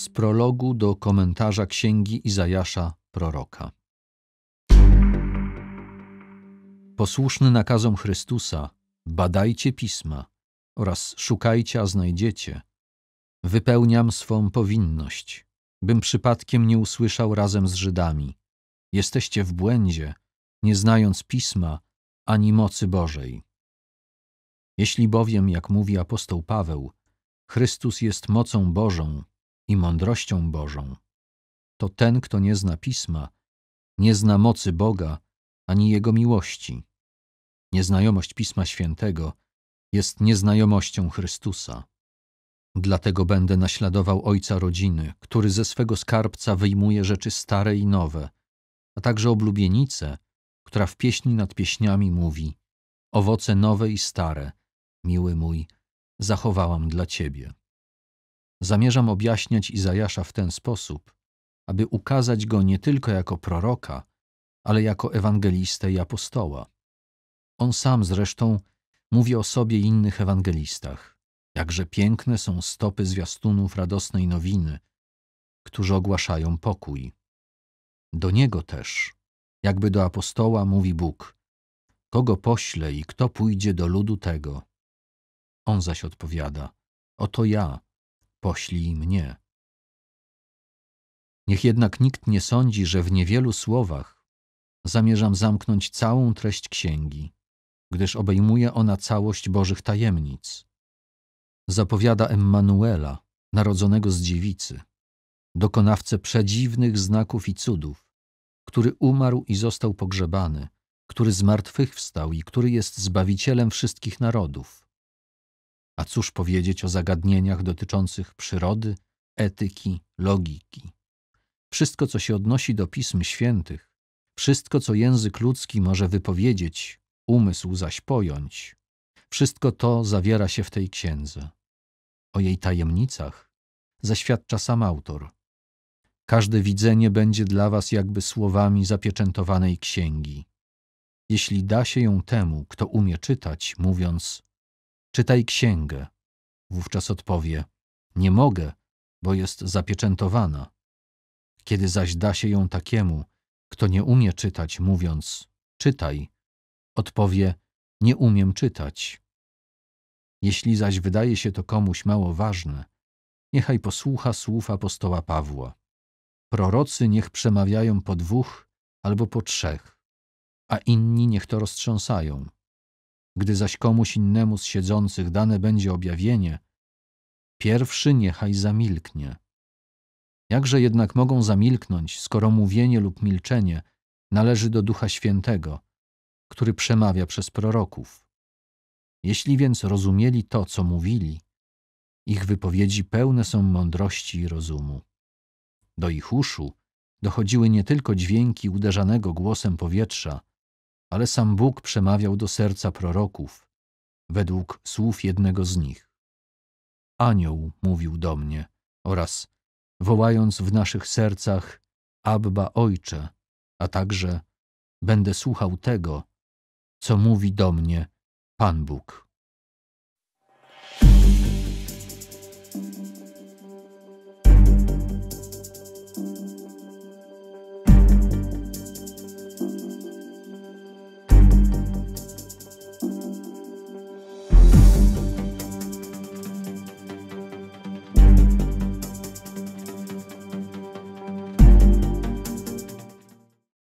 z prologu do komentarza księgi Izajasza proroka. Posłuszny nakazom Chrystusa, badajcie pisma oraz szukajcie, a znajdziecie. Wypełniam swą powinność, bym przypadkiem nie usłyszał razem z Żydami. Jesteście w błędzie, nie znając pisma ani mocy Bożej. Jeśli bowiem, jak mówi apostoł Paweł, Chrystus jest mocą Bożą i mądrością Bożą. To ten, kto nie zna pisma, nie zna mocy Boga ani Jego miłości. Nieznajomość Pisma Świętego jest nieznajomością Chrystusa. Dlatego będę naśladował ojca rodziny, który ze swego skarbca wyjmuje rzeczy stare i nowe, a także oblubienicę, która w pieśni nad pieśniami mówi: Owoce nowe i stare, miły mój, zachowałam dla ciebie. Zamierzam objaśniać Izajasza w ten sposób, aby ukazać go nie tylko jako proroka, ale jako ewangelistę i apostoła. On sam zresztą mówi o sobie i innych ewangelistach. Jakże piękne są stopy zwiastunów radosnej nowiny, którzy ogłaszają pokój. Do niego też, jakby do apostoła, mówi Bóg: Kogo pośle i kto pójdzie do ludu tego? On zaś odpowiada: Oto ja, poślij mnie. Niech jednak nikt nie sądzi, że w niewielu słowach zamierzam zamknąć całą treść księgi, gdyż obejmuje ona całość Bożych tajemnic. Zapowiada Emmanuela, narodzonego z dziewicy, dokonawcę przedziwnych znaków i cudów, który umarł i został pogrzebany, który z martwych wstał i który jest Zbawicielem wszystkich narodów. A cóż powiedzieć o zagadnieniach dotyczących przyrody, etyki, logiki? Wszystko, co się odnosi do pism świętych, wszystko, co język ludzki może wypowiedzieć, umysł zaś pojąć, wszystko to zawiera się w tej księdze. O jej tajemnicach zaświadcza sam autor. Każde widzenie będzie dla was jakby słowami zapieczętowanej księgi. Jeśli da się ją temu, kto umie czytać, mówiąc czytaj księgę. Wówczas odpowie, nie mogę, bo jest zapieczętowana. Kiedy zaś da się ją takiemu, kto nie umie czytać, mówiąc, czytaj, odpowie, nie umiem czytać. Jeśli zaś wydaje się to komuś mało ważne, niechaj posłucha słów apostoła Pawła. Prorocy niech przemawiają po dwóch albo po trzech, a inni niech to roztrząsają. Gdy zaś komuś innemu z siedzących dane będzie objawienie, pierwszy niechaj zamilknie. Jakże jednak mogą zamilknąć, skoro mówienie lub milczenie należy do Ducha Świętego, który przemawia przez proroków? Jeśli więc rozumieli to, co mówili, ich wypowiedzi pełne są mądrości i rozumu. Do ich uszu dochodziły nie tylko dźwięki uderzanego głosem powietrza, ale sam Bóg przemawiał do serca proroków, według słów jednego z nich. Anioł mówił do mnie oraz wołając w naszych sercach Abba Ojcze, a także będę słuchał tego, co mówi do mnie Pan Bóg.